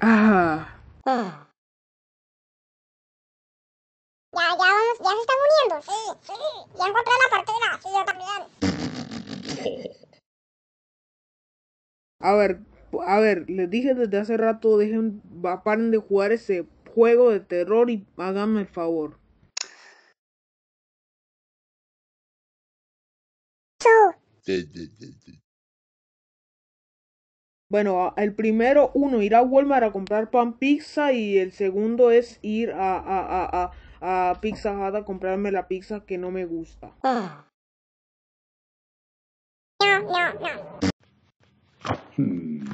Ah. Ya, ya ya se están uniendo. Sí, sí. Ya encontré la partida. Sí, yo también. A ver, a ver, les dije desde hace rato, dejen, paren de jugar ese juego de terror y háganme el favor bueno, el primero, uno, ir a Walmart a comprar pan pizza y el segundo es ir a, a, a, a Pizza Hut a comprarme la pizza que no me gusta. Ah. Hmm.